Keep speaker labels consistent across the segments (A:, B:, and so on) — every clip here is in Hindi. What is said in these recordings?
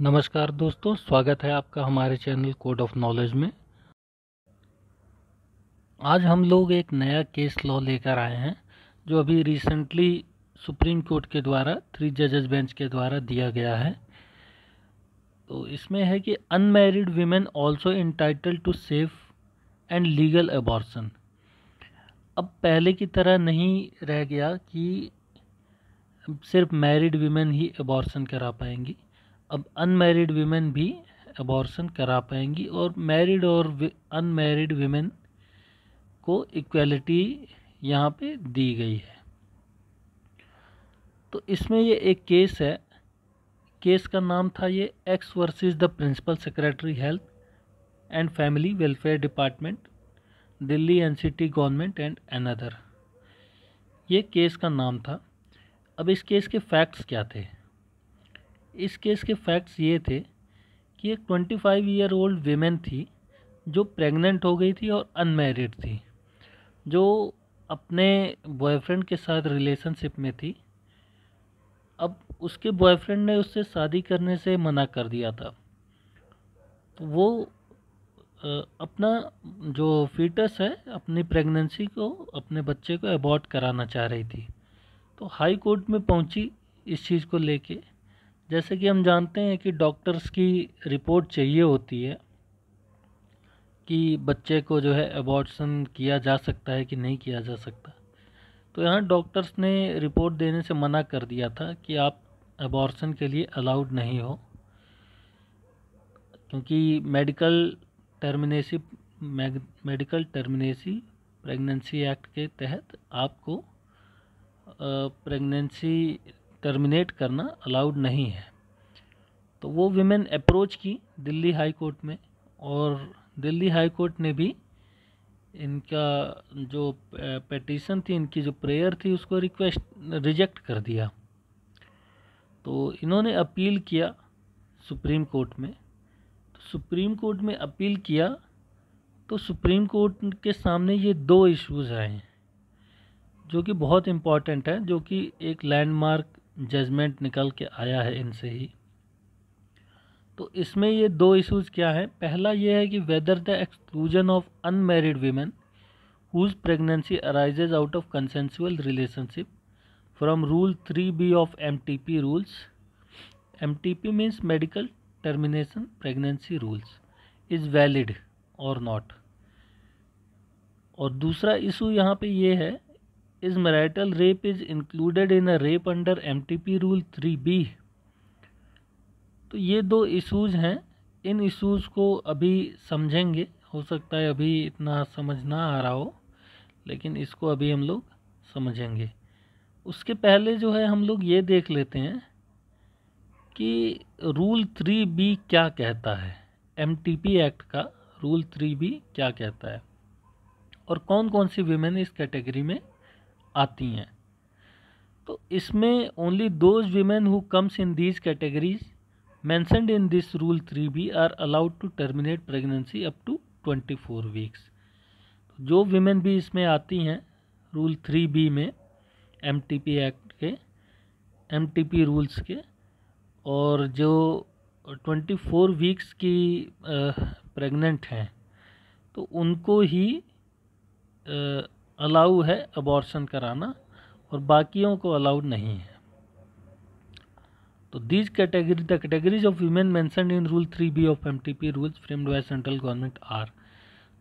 A: नमस्कार दोस्तों स्वागत है आपका हमारे चैनल कोड ऑफ नॉलेज में आज हम लोग एक नया केस लॉ लेकर आए हैं जो अभी रिसेंटली सुप्रीम कोर्ट के द्वारा थ्री जजेस बेंच के द्वारा दिया गया है तो इसमें है कि unmarried women also entitled to safe and legal abortion अब पहले की तरह नहीं रह गया कि सिर्फ मैरिड वीमेन ही एबॉर्सन करा पाएंगी अब अनमेरिड वीमेन भी अबॉर्सन करा पाएंगी और मैरिड और अनमेरिड वीमेन को इक्वलिटी यहाँ पे दी गई है तो इसमें ये एक केस है केस का नाम था ये X versus the principal secretary health and family welfare department Delhi NCT government and another ये केस का नाम था अब इस केस के फैक्ट्स क्या थे इस केस के फैक्ट्स ये थे कि एक twenty five year old women थी जो प्रेग्नेंट हो गई थी और अनमेरिड थी जो अपने बॉयफ्रेंड के साथ रिलेशनशिप में थी अब उसके बॉयफ्रेंड ने उससे शादी करने से मना कर दिया था तो वो अपना जो फीटस है अपनी प्रेगनेंसी को अपने बच्चे को अबॉर्ट कराना चाह रही थी तो हाई कोर्ट में पहुंची इस चीज़ को लेके जैसे कि हम जानते हैं कि डॉक्टर्स की रिपोर्ट चाहिए होती है कि बच्चे को जो है एबॉर्शन किया जा सकता है कि नहीं किया जा सकता तो यहाँ डॉक्टर्स ने रिपोर्ट देने से मना कर दिया था कि आप एबॉर्शन के लिए अलाउड नहीं हो क्योंकि medical termination medical termination pregnancy act के तहत आपको प्रेगनेंसी टर्मिनेट करना अलाउड नहीं है तो वो विमेन अप्रोच की दिल्ली हाई कोर्ट में और दिल्ली हाई कोर्ट ने भी इनका जो पटिशन थी इनकी जो प्रेयर थी उसको रिक्वेस्ट रिजेक्ट कर दिया तो इन्होंने अपील किया सुप्रीम कोर्ट में तो सुप्रीम कोर्ट में अपील किया तो सुप्रीम कोर्ट के सामने ये दो इश्यूज आए जो कि बहुत इम्पॉर्टेंट है जो कि एक लैंडमार्क जजमेंट निकल के आया है इनसे ही तो इसमें ये दो इश्यूज क्या हैं पहला ये है कि whether the exclusion of unmarried women whose pregnancy arises out of consensual relationship from rule three B of M T P rules M T P means medical termination pregnancy rules is valid और नॉट और दूसरा इशू यहाँ पे ये है is is included in a rape under M T P rule three B तो ये दो इशूज़ हैं इन इशूज को अभी समझेंगे हो सकता है अभी इतना समझ ना आ रहा हो लेकिन इसको अभी हम लोग समझेंगे उसके पहले जो है हम लोग ये देख लेते हैं कि रूल थ्री बी क्या कहता है एम एक्ट का रूल थ्री बी क्या कहता है और कौन कौन सी वीमेन इस कैटेगरी में आती हैं तो इसमें only those women who comes in these categories mentioned in this rule three B are allowed to terminate pregnancy up to twenty four weeks जो वीमेन भी इसमें आती हैं रूल थ्री बी में एम टी पी एक्ट के एम टी पी रूल्स के और जो ट्वेंटी फोर वीक्स की प्रेगनेंट हैं तो उनको ही अलाउ है अबॉर्शन कराना और बाकियों को अलाउड नहीं है तो these category the categories of women mention in rule three B of M T P rules framed by central government are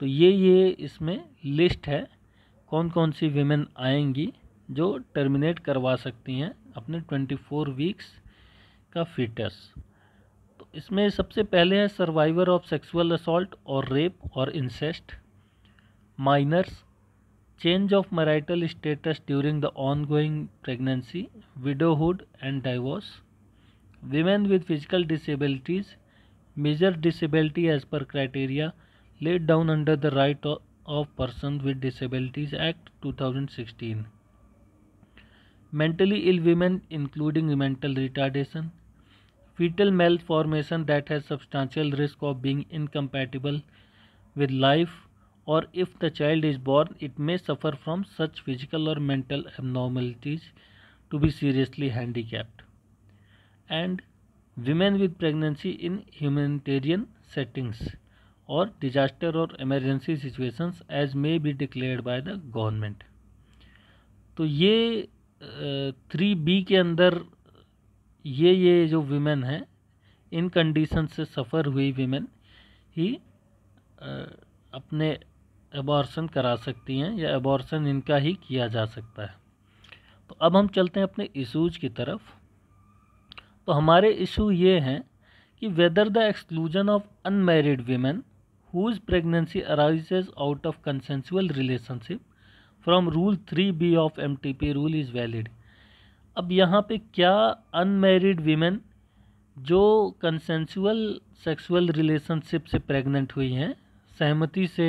A: तो ये ये इसमें लिस्ट है कौन कौन सी वीमेन आएंगी जो टर्मिनेट करवा सकती हैं अपने ट्वेंटी फोर वीक्स का फिटस तो इसमें सबसे पहले है सर्वाइवर ऑफ सेक्सुअल असल्ट और रेप और incest minors change of marital status during the ongoing pregnancy, widowhood, and divorce, women with physical disabilities, major disability as per criteria laid down under the Right of Persons with Disabilities Act 2016, mentally ill women, including mental retardation, fetal malformation that has substantial risk of being incompatible with life और if the child is born it may suffer from such physical और mental abnormalities to be seriously handicapped and women with pregnancy in humanitarian settings और डिजास्टर और emergency situation as may be declare by the government तो ये थ्री बी के अंदर ये ये जो वीमेन हैं इन कंडीशन से सफ़र हुई वीमेन ही अपने एबॉर्सन करा सकती हैं या एबॉर्सन इनका ही किया जा सकता है तो अब हम चलते हैं अपने इशूज़ की तरफ तो हमारे इशू ये हैं कि whether the exclusion of unmarried women whose pregnancy arises out of consensual relationship from rule three B of M T P rule is valid अब यहाँ पे क्या अनमेरिड वीमेन जो कंसेंसुअल सेक्सुअल रिलेशनशिप से प्रेग्नेंट हुई हैं सहमति से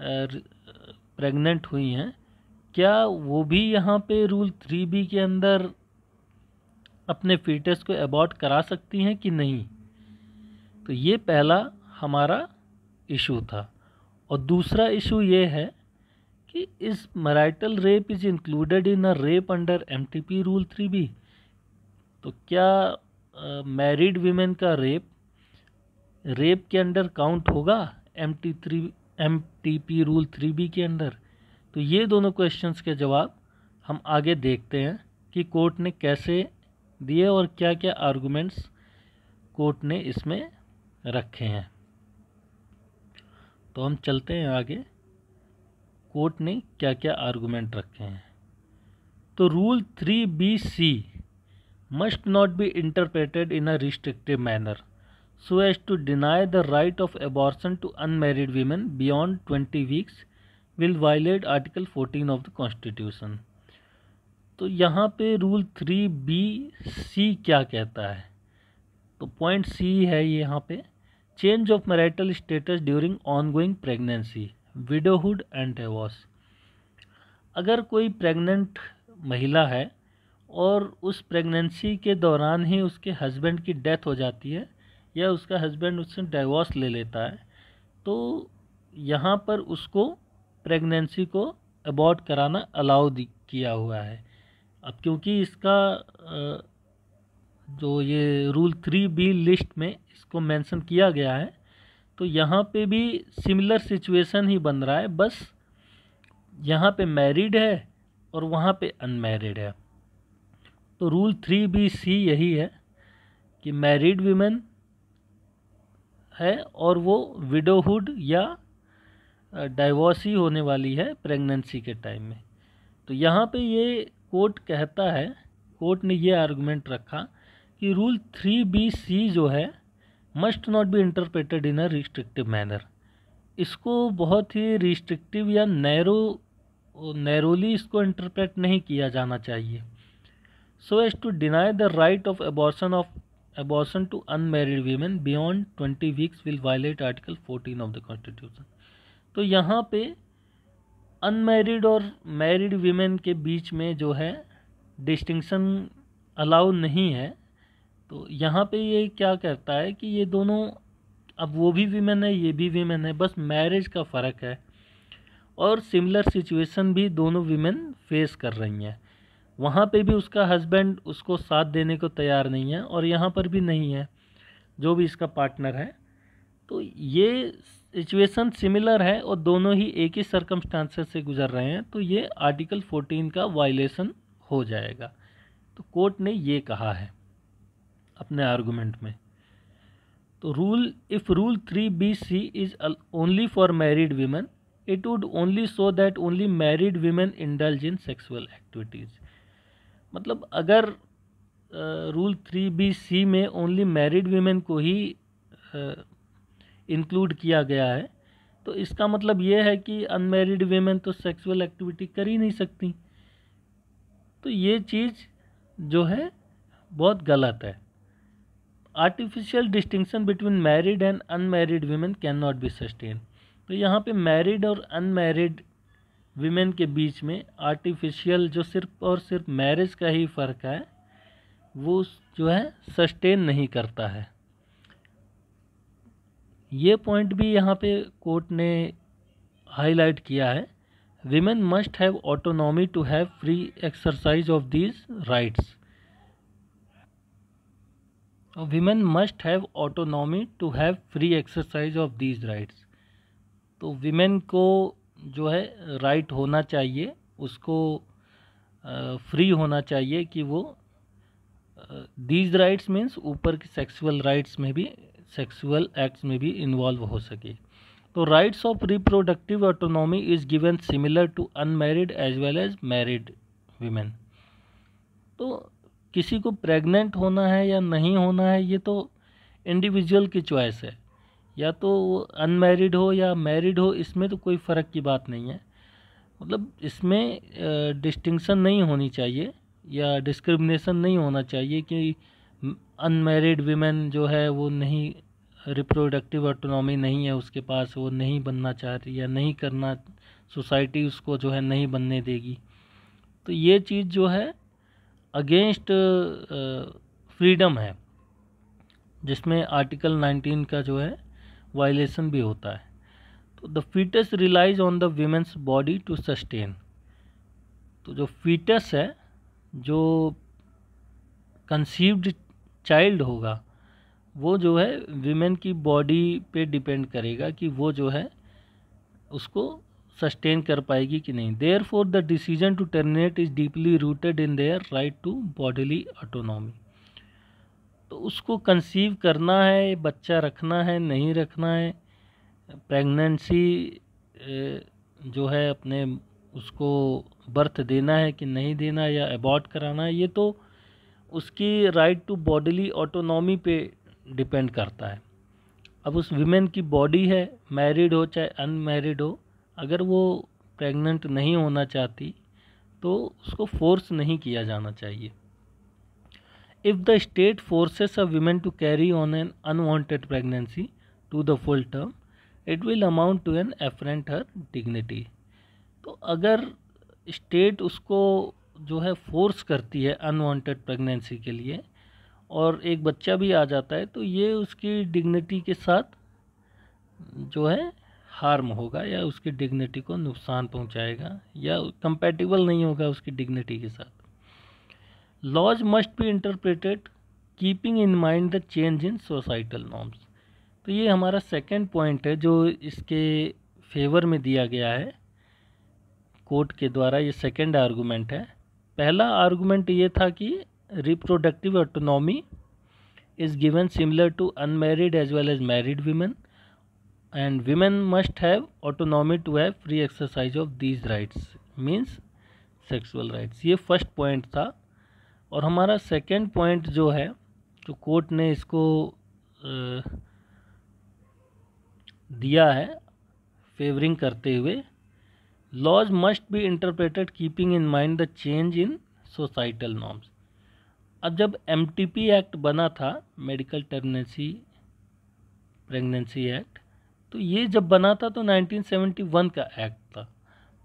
A: प्रेग्नेंट हुई हैं क्या वो भी यहाँ पे रूल थ्री बी के अंदर अपने फीटस को अबॉर्ट करा सकती हैं कि नहीं तो ये पहला हमारा इशू था और दूसरा इशू ये है कि इस marital rape is included in a rape under M T P rule three B तो क्या मैरिड uh, वीमेन का रेप रेप के अंडर काउंट होगा M T three M T P rule three B के अंडर तो ये दोनों क्वेश्चंस के जवाब हम आगे देखते हैं कि कोर्ट ने कैसे दिए और क्या क्या आर्गूमेंट्स कोर्ट ने इसमें रखे हैं तो हम चलते हैं आगे कोर्ट ने क्या क्या आर्गूमेंट रखे हैं तो rule three B C must not be interpreted in a restrictive manner so as to deny the right of abortion to unmarried women beyond 20 weeks will violate article 14 of the constitution तो यहाँ पे रूल थ्री बी सी क्या कहता है तो पॉइंट सी है यहाँ पे change of marital status during ongoing pregnancy widowhood and divorce अगर कोई प्रेग्नेंट महिला है और उस प्रेगनेंसी के दौरान ही उसके हस्बैंड की डेथ हो जाती है या उसका हस्बैंड उससे डाइवोर्स ले लेता है तो यहाँ पर उसको प्रेगनेंसी को अबॉर्ड कराना अलाउ किया हुआ है अब क्योंकि इसका जो ये रूल थ्री बी लिस्ट में इसको मेंशन किया गया है तो यहाँ पे भी सिमिलर सिचुएशन ही बन रहा है बस यहाँ पे मैरिड है और वहाँ पे अनमैरिड है तो रूल थ्री बी सी यही है कि मैरिड वीमेन है और वो विडोहुड या डाइवोस ही होने वाली है प्रेगनेंसी के टाइम में तो यहाँ पे ये कोर्ट कहता है कोर्ट ने ये आर्गूमेंट रखा कि रूल थ्री बी सी जो है must not be interpreted in a restrictive manner इसको बहुत ही रिस्ट्रिक्टिव या नैरो नैरोली इसको इंटरप्रेट नहीं किया जाना चाहिए so as to deny the right of abortion of abortion to unmarried women beyond 20 weeks will violate article 14 of the constitution तो यहाँ पे अनमेरिड और मैरिड वीमेन के बीच में जो है distinction अलाउ नहीं है तो यहाँ पे ये क्या करता है कि ये दोनों अब वो भी वीमेन है ये भी वीमेन है बस मैरिज का फ़र्क है और सिमिलर सिचुएशन भी दोनों वीमेन फेस कर रही हैं वहाँ पे भी उसका हस्बैंड उसको साथ देने को तैयार नहीं है और यहाँ पर भी नहीं है जो भी इसका पार्टनर है तो ये सिचुएशन सिमिलर है और दोनों ही एक ही सर्कमस्टांसेस से गुजर रहे हैं तो ये आर्टिकल फोर्टीन का वायलेशन हो जाएगा तो कोर्ट ने ये कहा है अपने आर्गूमेंट में तो rule if rule three B C is only for married women it would only so that only married women indulge in sexual activities मतलब अगर रूल थ्री बी सी में ओनली मैरिड वीमेन को ही इंक्लूड किया गया है तो इसका मतलब ये है कि अनमेरिड वीमेन तो सेक्सुअल एक्टिविटी कर ही नहीं सकती तो ये चीज़ जो है बहुत गलत है artificial distinction between married and unmarried women can not be sustain तो यहाँ पे मैरिड और अनमैरिड विमेन के बीच में आर्टिफिशियल जो सिर्फ और सिर्फ मैरिज का ही फ़र्क है वो जो है सस्टेन नहीं करता है ये पॉइंट भी यहाँ पे कोर्ट ने हाईलाइट किया है women must have autonomy to have free exercise of these rights women must have autonomy to have free exercise of these rights तो विमेन को जो है राइट होना चाहिए उसको फ्री होना चाहिए कि वो दीज राइट्स मीन्स ऊपर की सेक्सुअल राइट्स में भी सेक्सुअल एक्ट्स में भी इन्वॉल्व हो सके तो rights of reproductive autonomy is given similar to unmarried as well as married women तो किसी को प्रेग्नेंट होना है या नहीं होना है ये तो इंडिविजुअल की चॉइस है या तो अनमेरिड हो या मैरिड हो इसमें तो कोई फ़र्क की बात नहीं है मतलब इसमें डिस्टिंक्शन नहीं होनी चाहिए या डिस्क्रिमिनेशन नहीं होना चाहिए कि अनमेरिड वीमेन जो है वो नहीं रिप्रोडक्टिव ऑटोनॉमी नहीं है उसके पास वो नहीं बनना चाह रही या नहीं करना सोसाइटी उसको जो है नहीं बनने देगी तो ये चीज़ जो है अगेंस्ट फ्रीडम है जिसमें आर्टिकल 19 का जो है वायलेशन भी होता है तो the foetus relies on the women's body to sustain तो जो फीटस है जो कंसीव्ड चाइल्ड होगा वो जो है वीमेन की बॉडी पे डिपेंड करेगा कि वो जो है उसको सस्टेन कर पाएगी कि नहीं therefore the decision to terminate is deeply rooted in their right to bodily autonomy तो उसको कंसीव करना है बच्चा रखना है नहीं रखना है प्रेगनेंसी जो है अपने उसको बर्थ देना है कि नहीं देना या अबॉर्ट कराना है ये तो उसकी राइट टू बॉडीली ऑटोनॉमी पे डिपेंड करता है अब उस विमेन की बॉडी है मैरिड हो चाहे अनमैरिड हो अगर वो प्रेग्नेंट नहीं होना चाहती तो उसको फोर्स नहीं किया जाना चाहिए if the state forces a woman to carry on an unwanted pregnancy to the full term it will amount to an affront her dignity तो अगर स्टेट उसको जो है फोर्स करती है अनवांटेड प्रेगनेंसी के लिए और एक बच्चा भी आ जाता है तो ये उसकी डिग्निटी के साथ जो है हार्म होगा या उसकी डिग्निटी को नुकसान पहुंचाएगा या कंपेटिबल नहीं होगा उसकी डिग्निटी के साथ laws must be interpreted keeping in mind the change in societal norms तो ये हमारा सेकेंड पॉइंट है जो इसके फेवर में दिया गया है कोर्ट के द्वारा ये सेकेंड आर्गूमेंट है पहला आर्गूमेंट ये था कि reproductive autonomy is given similar to unmarried as well as married women and women must have autonomy to have free exercise of these rights means sexual rights ये फर्स्ट पॉइंट था और हमारा सेकंड पॉइंट जो है जो कोर्ट ने इसको दिया है फेवरिंग करते हुए laws must be interpreted keeping in mind the change in societal norms अब जब एम एक्ट बना था मेडिकल टर्मनेंसी प्रेगनेंसी एक्ट तो ये जब बना था तो 1971 का एक्ट था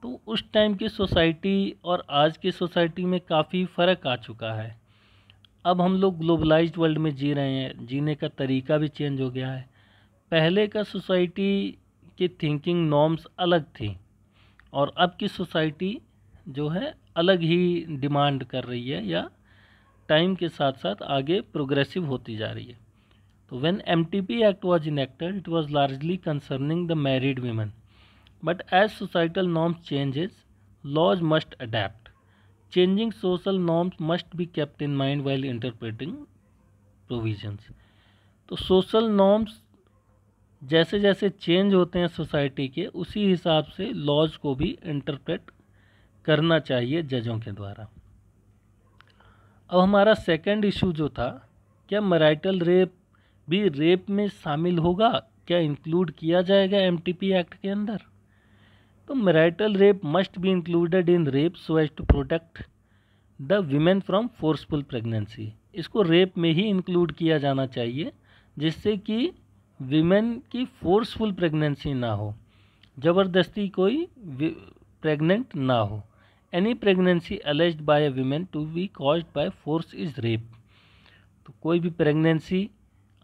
A: तो उस टाइम की सोसाइटी और आज की सोसाइटी में काफ़ी फ़र्क आ चुका है अब हम लोग ग्लोबलाइज वर्ल्ड में जी रहे हैं जीने का तरीका भी चेंज हो गया है पहले का सोसाइटी की थिंकिंग नॉर्म्स अलग थी और अब की सोसाइटी जो है अलग ही डिमांड कर रही है या टाइम के साथ साथ आगे प्रोग्रेसिव होती जा रही है तो when MTP act was enacted it was largely concerning the married women But as societal norms changes, laws must adapt. Changing social norms must be kept in mind while interpreting provisions. तो social norms जैसे जैसे चेंज होते हैं सोसाइटी के उसी हिसाब से लॉज को भी इंटरप्रेट करना चाहिए जजों के द्वारा अब हमारा सेकंड इशू जो था क्या मैराइटल रेप भी रेप में शामिल होगा क्या इंक्लूड किया जाएगा एमटीपी एक्ट के अंदर तो marital rape must be included in rape so as to protect the women from forceful pregnancy इसको रेप में ही इंक्लूड किया जाना चाहिए जिससे कि वीमेन की फोर्सफुल प्रेगनेंसी ना हो ज़बरदस्ती कोई प्रेग्नेंट ना हो any pregnancy alleged by a women to be caused by force is rape तो कोई भी प्रेगनेंसी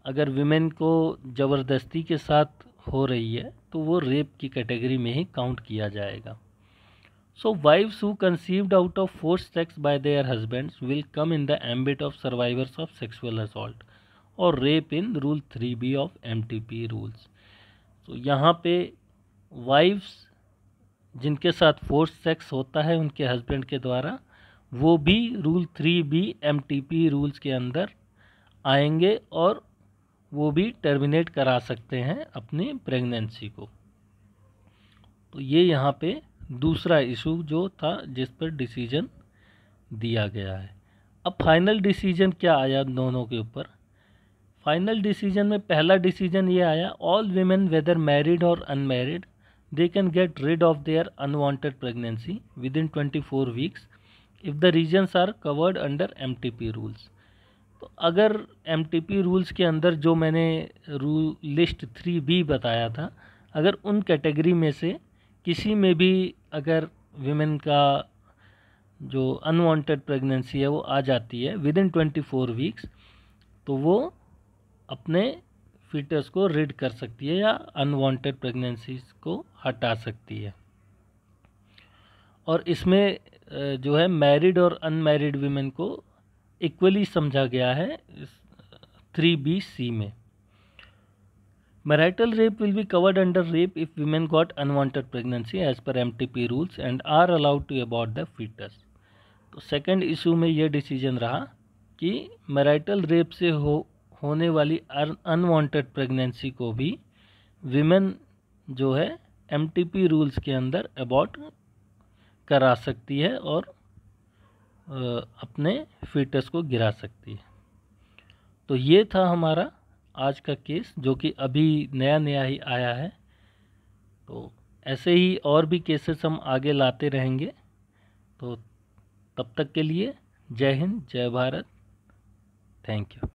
A: अगर वीमेन को ज़बरदस्ती के साथ हो रही है तो वो रेप की कैटेगरी में ही काउंट किया जाएगा so wives who conceived out of force sex by their husbands will come in the ambit of survivors of sexual assault और rape in rule three B of M T P rules तो यहाँ पे वाइफ्स जिनके साथ फोर्स सेक्स होता है उनके हस्बैंड के द्वारा वो भी rule three B M T P rules के अंदर आएंगे और वो भी टर्मिनेट करा सकते हैं अपनी प्रेगनेंसी को तो ये यहाँ पे दूसरा इशू जो था जिस पर डिसीजन दिया गया है अब फाइनल डिसीजन क्या आया दोनों के ऊपर फाइनल डिसीजन में पहला डिसीजन ये आया ऑल वीमेन वेदर मैरिड और unmarried they can get rid of their unwanted pregnancy within twenty four weeks if the reasons are covered under M T P rules तो अगर एम रूल्स के अंदर जो मैंने रूल लिस्ट थ्री बी बताया था अगर उन कैटेगरी में से किसी में भी अगर वीमेन का जो अनवांटेड प्रेगनेंसी है वो आ जाती है within twenty four weeks तो वो अपने फीटर्स को रीड कर सकती है या अनवांटेड प्रेगनेंसीज को हटा सकती है और इसमें जो है मैरिड और अनमैरिड वीमेन को इक्वली समझा गया है थ्री बी सी में marital rape will be covered under rape if women got unwanted pregnancy as per M T P rules and are allowed to abort the foetus तो सेकेंड इशू में यह डिसीजन रहा कि मैराइटल रेप से हो होने वाली अनवांटेड प्रेगनेंसी को भी वीमेन जो है एम टी पी रूल्स के अंदर अबाउट करा सकती है और अपने फीटस को गिरा सकती है तो ये था हमारा आज का केस जो कि अभी नया नया ही आया है तो ऐसे ही और भी केसेस हम आगे लाते रहेंगे तो तब तक के लिए जय हिंद जय भारत थैंक यू